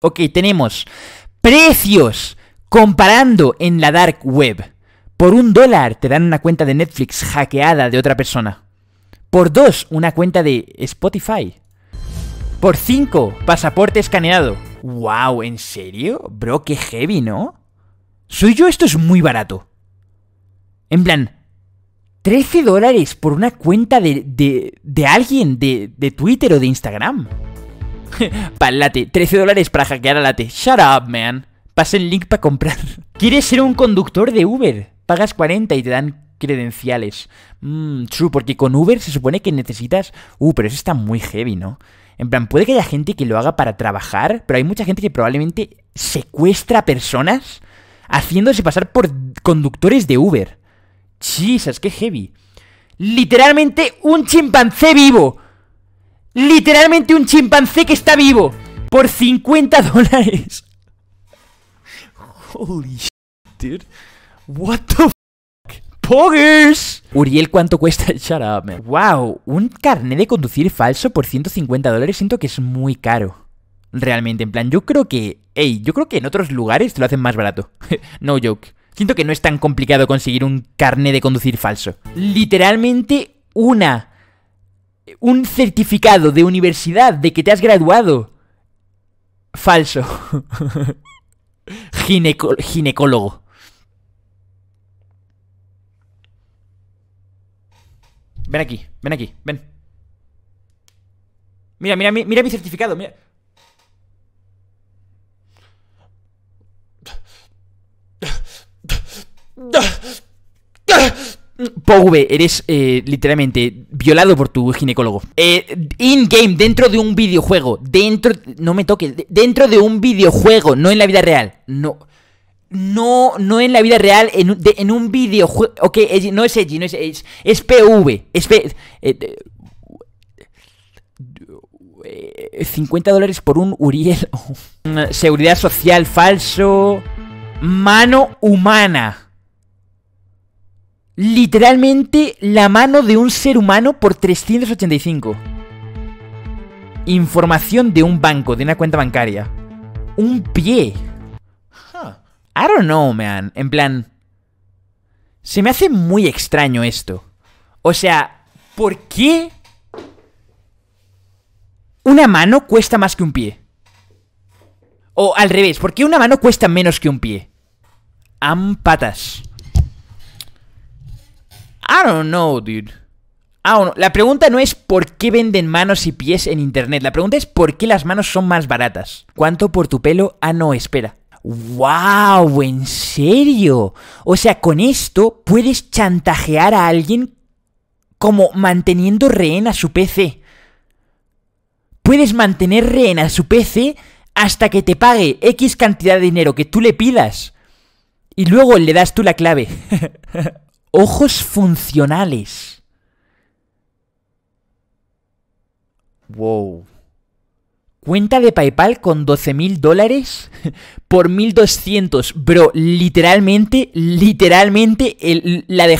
Ok, tenemos precios comparando en la dark web. Por un dólar te dan una cuenta de Netflix hackeada de otra persona. Por dos, una cuenta de Spotify. Por cinco, pasaporte escaneado. ¡Wow! ¿En serio? Bro, qué heavy, ¿no? Soy yo, esto es muy barato. En plan, 13 dólares por una cuenta de, alguien de, de Twitter o de Instagram. late, 13 dólares para hackear a late. Shut up, man. Pasa el link para comprar. ¿Quieres ser un conductor de Uber? Pagas 40 y te dan credenciales. Mmm, true, porque con Uber se supone que necesitas... Uh, pero eso está muy heavy, ¿no? En plan, puede que haya gente que lo haga para trabajar, pero hay mucha gente que probablemente secuestra personas haciéndose pasar por conductores de Uber. Chisas, qué heavy. Literalmente un chimpancé vivo. Literalmente un chimpancé que está vivo. Por 50 dólares. Holy shit, dude. What the fuck? Poggers. Uriel, ¿cuánto cuesta? Shut up, man. Wow, un carnet de conducir falso por 150 dólares siento que es muy caro. Realmente, en plan, yo creo que... Ey, yo creo que en otros lugares te lo hacen más barato. no joke. Siento que no es tan complicado conseguir un carnet de conducir falso. Literalmente una un certificado de universidad de que te has graduado. Falso. Gineco ginecólogo. Ven aquí, ven aquí, ven. Mira, mira, mira mi certificado, mira. Pv, eres eh, literalmente violado por tu ginecólogo. Eh, In-game, dentro de un videojuego. Dentro. No me toques. Dentro de un videojuego, no en la vida real. No. No, no en la vida real, en, un videojuego. Ok, no es Edgy, no es, es, es PV. Es 50 eh, eh, eh, dólares por un Uriel. Mm, seguridad social falso. Mano humana literalmente la mano de un ser humano por 385. Información de un banco, de una cuenta bancaria. Un pie. I don't know, man. En plan... Se me hace muy extraño esto. O sea, ¿por qué una mano cuesta más que un pie? O al revés, ¿por qué una mano cuesta menos que un pie? Am patas. I don't know, dude. Ah, no. La pregunta no es por qué venden manos y pies en internet. La pregunta es por qué las manos son más baratas. ¿Cuánto por tu pelo? Ah, no, espera. ¡Wow! ¿En serio? O sea, con esto puedes chantajear a alguien como manteniendo rehén a su PC. Puedes mantener rehén a su PC hasta que te pague X cantidad de dinero que tú le pidas. Y luego le das tú la clave. Ojos funcionales. Wow. Cuenta de PayPal con 12.000 dólares por 1.200. Bro, literalmente, literalmente la de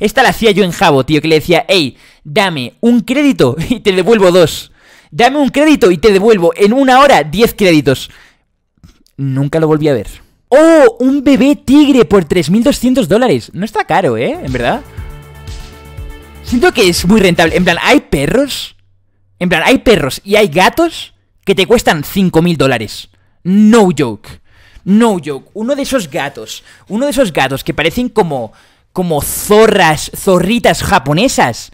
Esta la hacía yo en Jabo, tío, que le decía, hey, dame un crédito y te devuelvo dos. Dame un crédito y te devuelvo en una hora 10 créditos. Nunca lo volví a ver. ¡Oh! Un bebé tigre por 3.200 dólares. No está caro, ¿eh? En verdad. Siento que es muy rentable. En plan, hay perros. En plan, hay perros y hay gatos que te cuestan 5.000 dólares. No joke. No joke. Uno de esos gatos. Uno de esos gatos que parecen como. como zorras, zorritas japonesas.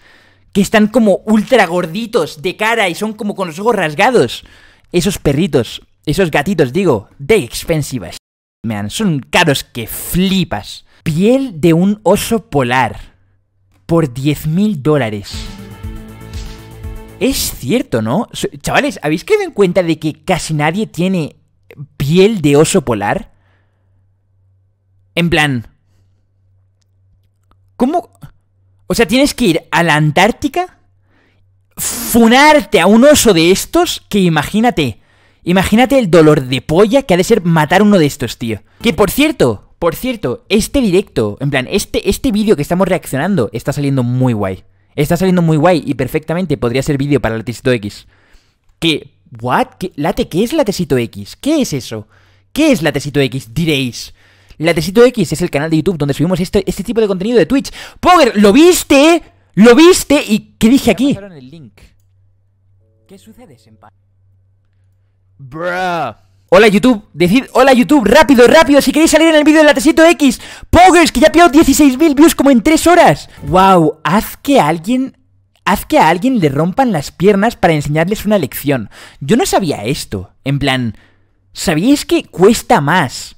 Que están como ultra gorditos de cara y son como con los ojos rasgados. Esos perritos, esos gatitos, digo, de expensivas son caros que flipas. Piel de un oso polar. Por 10.000 mil dólares. Es cierto, ¿no? Chavales, ¿habéis quedado en cuenta de que casi nadie tiene piel de oso polar? En plan... ¿Cómo? O sea, tienes que ir a la Antártica, funarte a un oso de estos que imagínate, Imagínate el dolor de polla que ha de ser matar uno de estos, tío. Que por cierto, por cierto, este directo, en plan, este, este vídeo que estamos reaccionando está saliendo muy guay. Está saliendo muy guay y perfectamente podría ser vídeo para Latecito X. ¿Qué? ¿What? ¿Qué? ¿Late? ¿Qué es Latecito X? ¿Qué es eso? ¿Qué es Latecito X? Diréis. Latecito X es el canal de YouTube donde subimos este, este tipo de contenido de Twitch. ¡Power! ¿Lo viste? ¿Lo viste? ¿Y qué dije aquí? ¿Qué sucede, senpai? Bruh. Hola YouTube, decid hola YouTube, rápido, rápido, si queréis salir en el vídeo del la x ¡Poggers! que ya ha pillado 16.000 views como en 3 horas Wow, haz que alguien haz que a alguien le rompan las piernas para enseñarles una lección. Yo no sabía esto. En plan, ¿sabíais que cuesta más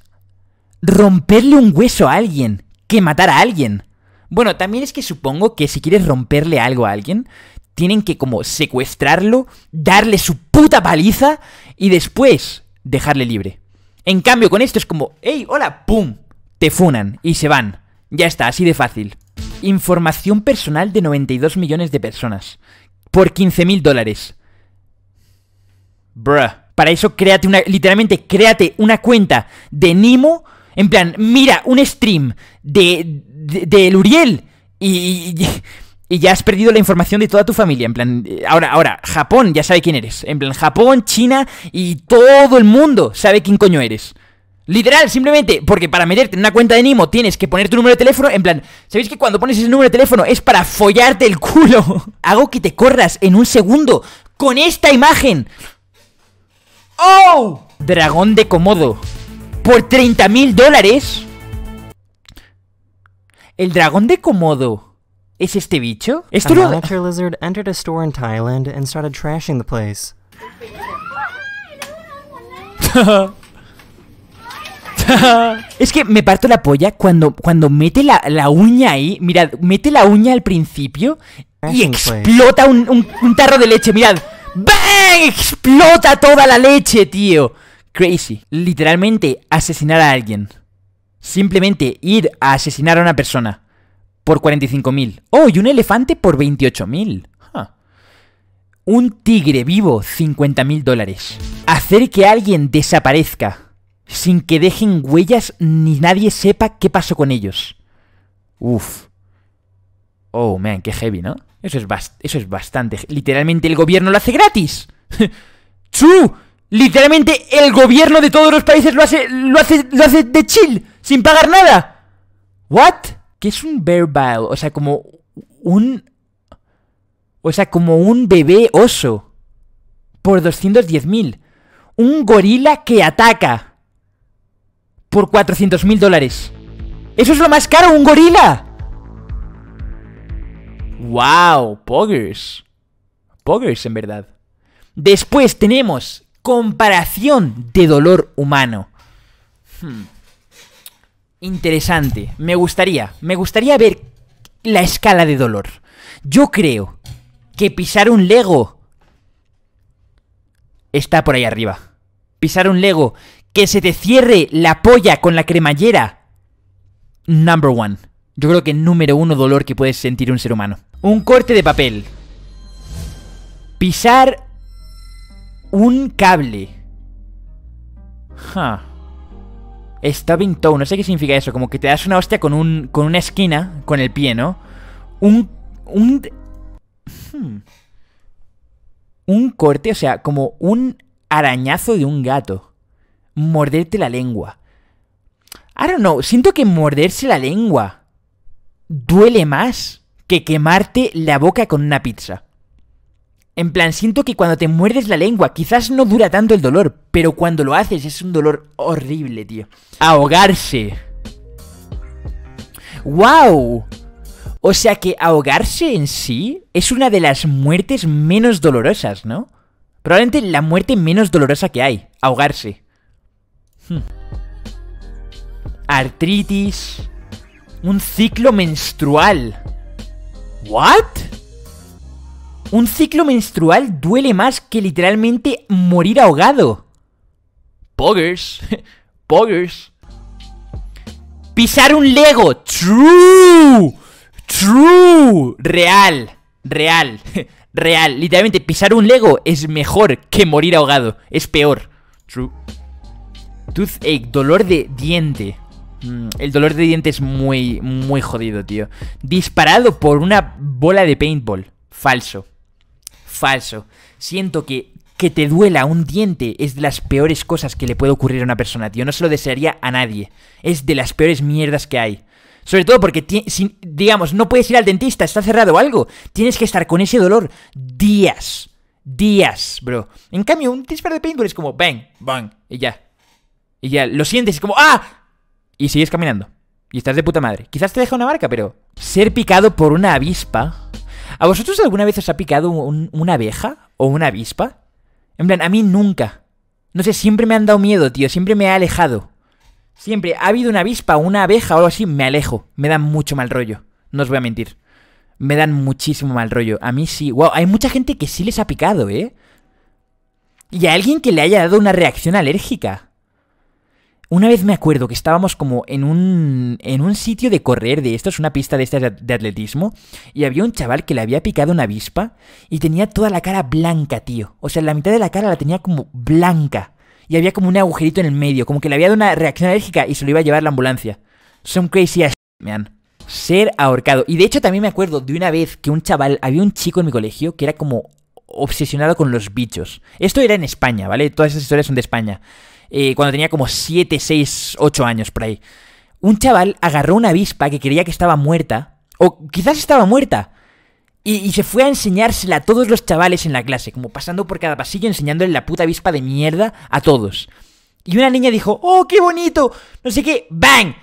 romperle un hueso a alguien que matar a alguien? Bueno, también es que supongo que si quieres romperle algo a alguien, tienen que como secuestrarlo, darle su puta paliza y después dejarle libre. En cambio, con esto es como, hey, hola, pum, te funan y se van. Ya está, así de fácil. Información personal de 92 millones de personas. Por 15 mil dólares. Bruh. Para eso créate una, literalmente créate una cuenta de Nimo. En plan, mira un stream de, de, Luriel y y ya has perdido la información de toda tu familia. En plan, ahora, ahora, Japón ya sabe quién eres. En plan, Japón, China y todo el mundo sabe quién coño eres. Literal, simplemente porque para meterte en una cuenta de Nimo tienes que poner tu número de teléfono. En plan, ¿sabéis que cuando pones ese número de teléfono es para follarte el culo? Hago que te corras en un segundo con esta imagen. ¡Oh! Dragón de Komodo. Por 30.000 mil dólares. El dragón de Komodo ¿Es este bicho? ¿Esto es que me parto la polla cuando, cuando mete la, uña ahí. Mirad, mete la uña al principio y explota un, un, un tarro de leche. Mirad, ¡bang! Explota toda la leche, tío. Crazy. Literalmente asesinar a alguien. Simplemente ir a asesinar a una persona por 45.000. ¡Oh! Y un elefante por 28.000. mil Un tigre vivo, 50.000 dólares. Hacer que alguien desaparezca sin que dejen huellas ni nadie sepa qué pasó con ellos. Uf. Oh, man, qué heavy, ¿no? Eso es, eso es bastante... Literalmente el gobierno lo hace gratis. ¡Chu! Literalmente el gobierno de todos los países lo hace, lo hace, lo hace de chill, sin pagar nada. ¿What? ¿Qué es un bear bile? O sea, como un... O sea, como un bebé oso. Por 210.000. Un gorila que ataca. Por 400.000 dólares. ¡Eso es lo más caro! ¡Un gorila! ¡Wow! Poggers. Poggers, en verdad. Después tenemos comparación de dolor humano. Hmm interesante. Me gustaría, me gustaría ver la escala de dolor. Yo creo que pisar un Lego está por ahí arriba. Pisar un Lego, que se te cierre la polla con la cremallera. Number one. Yo creo que número uno dolor que puedes sentir un ser humano. Un corte de papel. Pisar un cable. Huh. Stabbing toe, no sé qué significa eso, como que te das una hostia con un con una esquina, con el pie, ¿no? Un un hmm. un corte, o sea, como un arañazo de un gato. Morderte la lengua. I don't know, siento que morderse la lengua duele más que quemarte la boca con una pizza. En plan, siento que cuando te muerdes la lengua, quizás no dura tanto el dolor, pero cuando lo haces es un dolor horrible, tío. Ahogarse. ¡Wow! O sea que ahogarse en sí es una de las muertes menos dolorosas, ¿no? Probablemente la muerte menos dolorosa que hay, ahogarse. Hmm. Artritis. Un ciclo menstrual. ¿What? Un ciclo menstrual duele más que literalmente morir ahogado. Poggers. Poggers. Pisar un Lego. True. True. Real. Real. Real. Literalmente, pisar un Lego es mejor que morir ahogado. Es peor. True. Toothache, dolor de diente. Mm, el dolor de diente es muy, muy jodido, tío. Disparado por una bola de paintball. Falso falso. Siento que que te duela un diente es de las peores cosas que le puede ocurrir a una persona, tío. No se lo desearía a nadie. Es de las peores mierdas que hay. Sobre todo porque, si, digamos, no puedes ir al dentista, está cerrado algo. Tienes que estar con ese dolor días. Días, bro. En cambio, un disparo de paintball es como bang, bang, y ya. Y ya, lo sientes, es como ¡ah! Y sigues caminando. Y estás de puta madre. Quizás te deja una marca, pero ser picado por una avispa ¿A vosotros alguna vez os ha picado una abeja o una avispa? En plan, a mí nunca. No sé, siempre me han dado miedo, tío. Siempre me ha alejado. Siempre ha habido una avispa, una abeja o algo así, me alejo. Me dan mucho mal rollo. No os voy a mentir. Me dan muchísimo mal rollo. A mí sí. Wow, hay mucha gente que sí les ha picado, ¿eh? Y a alguien que le haya dado una reacción alérgica. Una vez me acuerdo que estábamos como en un, en un sitio de correr de estos, una pista de de atletismo, y había un chaval que le había picado una avispa y tenía toda la cara blanca, tío. O sea, la mitad de la cara la tenía como blanca. Y había como un agujerito en el medio, como que le había dado una reacción alérgica y se lo iba a llevar la ambulancia. Son crazy as han ser ahorcado. Y de hecho también me acuerdo de una vez que un chaval, había un chico en mi colegio que era como obsesionado con los bichos. Esto era en España, ¿vale? Todas esas historias son de España. Eh, cuando tenía como 7, 6, 8 años por ahí. Un chaval agarró una avispa que creía que estaba muerta, o quizás estaba muerta, y, se fue a enseñársela a todos los chavales en la clase, como pasando por cada pasillo enseñándole la puta avispa de mierda a todos. Y una niña dijo, ¡oh, qué bonito! No sé qué, ¡bang!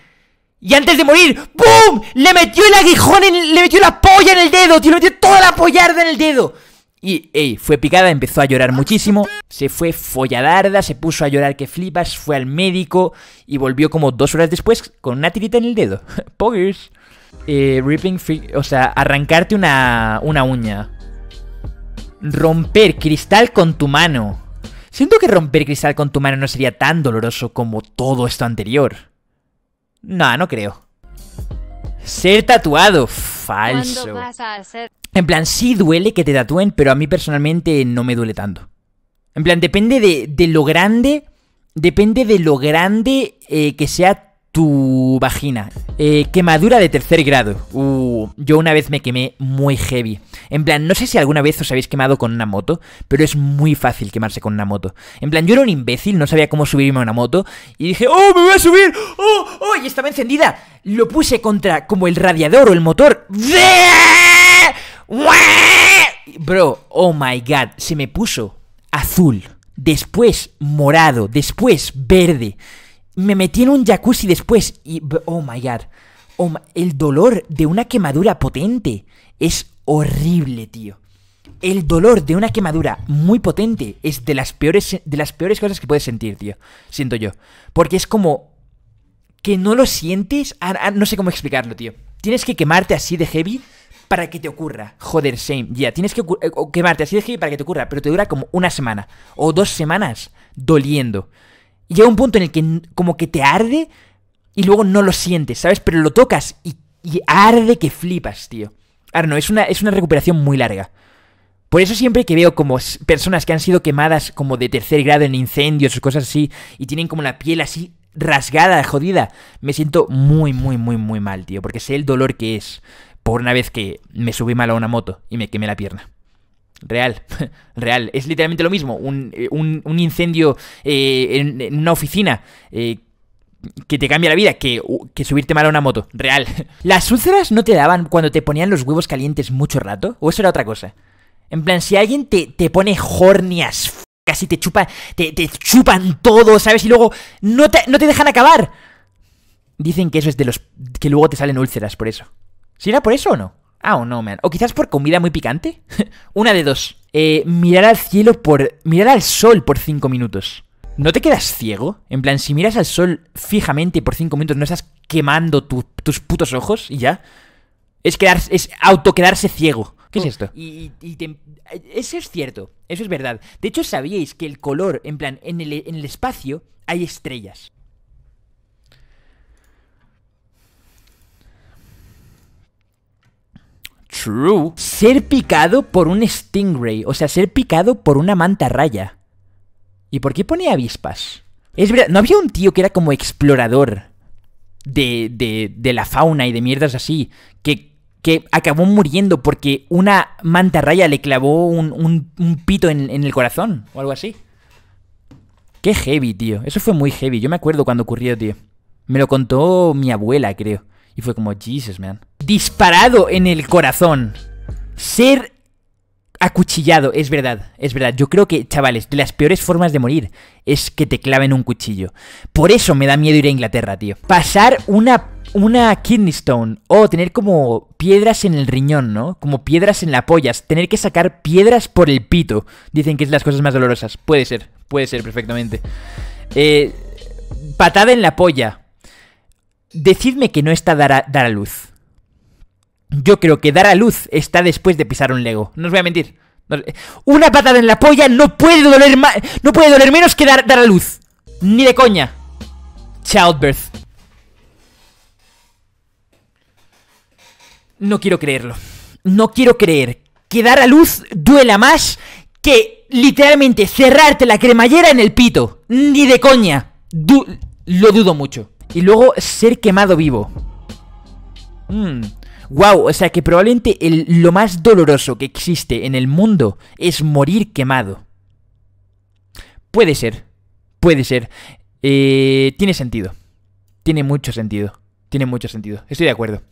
Y antes de morir, ¡boom! Le metió el aguijón, en le metió la polla en el dedo, tío, le metió toda la pollarda en el dedo. Y, ey, fue picada, empezó a llorar muchísimo, se fue folladarda, se puso a llorar que flipas, fue al médico y volvió como dos horas después con una tirita en el dedo. Poggers. Eh, ripping o sea, arrancarte una, una uña. Romper cristal con tu mano. Siento que romper cristal con tu mano no sería tan doloroso como todo esto anterior. No, no creo. Ser tatuado. Falso. En plan, sí duele que te tatúen, pero a mí personalmente no me duele tanto. En plan, depende de, lo grande. Depende de lo grande eh, que sea tu vagina. Eh, quemadura de tercer grado. Uh, yo una vez me quemé muy heavy. En plan, no sé si alguna vez os habéis quemado con una moto, pero es muy fácil quemarse con una moto. En plan, yo era un imbécil, no sabía cómo subirme a una moto. Y dije, ¡oh, me voy a subir! ¡Oh, oh! Y estaba encendida. Lo puse contra como el radiador o el motor. ve Bro, oh my god, se me puso azul, después morado, después verde. Me metí en un jacuzzi después y... Oh my god. Oh el dolor de una quemadura potente es horrible, tío. El dolor de una quemadura muy potente es de las peores, de las peores cosas que puedes sentir, tío. Siento yo. Porque es como... Que no lo sientes... Ah, ah, no sé cómo explicarlo, tío. Tienes que quemarte así de heavy para que te ocurra. Joder, same ya, tienes que eh, quemarte así de heavy para que te ocurra, pero te dura como una semana o dos semanas doliendo. Y llega un punto en el que como que te arde y luego no lo sientes, ¿sabes? Pero lo tocas y, arde que flipas, tío. Ahora no, es una, es una recuperación muy larga. Por eso siempre que veo como personas que han sido quemadas como de tercer grado en incendios o cosas así y tienen como la piel así rasgada, jodida, me siento muy, muy, muy, muy mal, tío, porque sé el dolor que es por una vez que me subí mal a una moto y me quemé la pierna. Real, real. Es literalmente lo mismo. Un, eh, incendio eh, en, una oficina eh, que te cambia la vida que, subirte mal a una moto. Real. ¿Las úlceras no te daban cuando te ponían los huevos calientes mucho rato? ¿O eso era otra cosa? En plan, si alguien te, te pone hornias, casi te chupa, te, chupan todo, ¿sabes? Y luego no no te dejan acabar. Dicen que eso es de los... que luego te salen úlceras por eso era por eso o no? Ah, oh, no, man. O quizás por comida muy picante. Una de dos. Eh, mirar al cielo por... Mirar al sol por cinco minutos. ¿No te quedas ciego? En plan, si miras al sol fijamente por cinco minutos, ¿no estás quemando tus putos ojos y ya? Es, quedarse, es auto quedarse ciego. ¿Qué es mm. esto? Y, eso es cierto, eso es verdad. De hecho, sabíais que el color, en plan, en el, en el espacio hay estrellas. Ser picado por un stingray, o sea, ser picado por una mantarraya. ¿Y por qué pone avispas? Es verdad, ¿no había un tío que era como explorador de, la fauna y de mierdas así? Que, acabó muriendo porque una mantarraya le clavó un, pito en, en el corazón o algo así. Qué heavy, tío. Eso fue muy heavy. Yo me acuerdo cuando ocurrió, tío. Me lo contó mi abuela, creo. Y fue como, Jesus, man disparado en el corazón, ser acuchillado, es verdad, es verdad. Yo creo que, chavales, de las peores formas de morir es que te claven un cuchillo. Por eso me da miedo ir a Inglaterra, tío. Pasar una una kidney stone o tener como piedras en el riñón, ¿no? Como piedras en la polla tener que sacar piedras por el pito. Dicen que es las cosas más dolorosas. Puede ser, puede ser perfectamente. Eh, patada en la polla. Decidme que no está dar a, dar a luz. Yo creo que dar a luz está después de pisar un Lego. No os voy a mentir. Eh, una patada en la polla no puede doler más. No puede doler menos que dar, a luz. Ni de coña. Childbirth. No quiero creerlo. No quiero creer que dar a luz duela más que literalmente cerrarte la cremallera en el pito. Ni de coña. lo dudo mucho. Y luego ser quemado vivo. Mmm wow, o sea que probablemente el, lo más doloroso que existe en el mundo es morir quemado. Puede ser, puede ser. Eh, tiene sentido, tiene mucho sentido, tiene mucho sentido, estoy de acuerdo.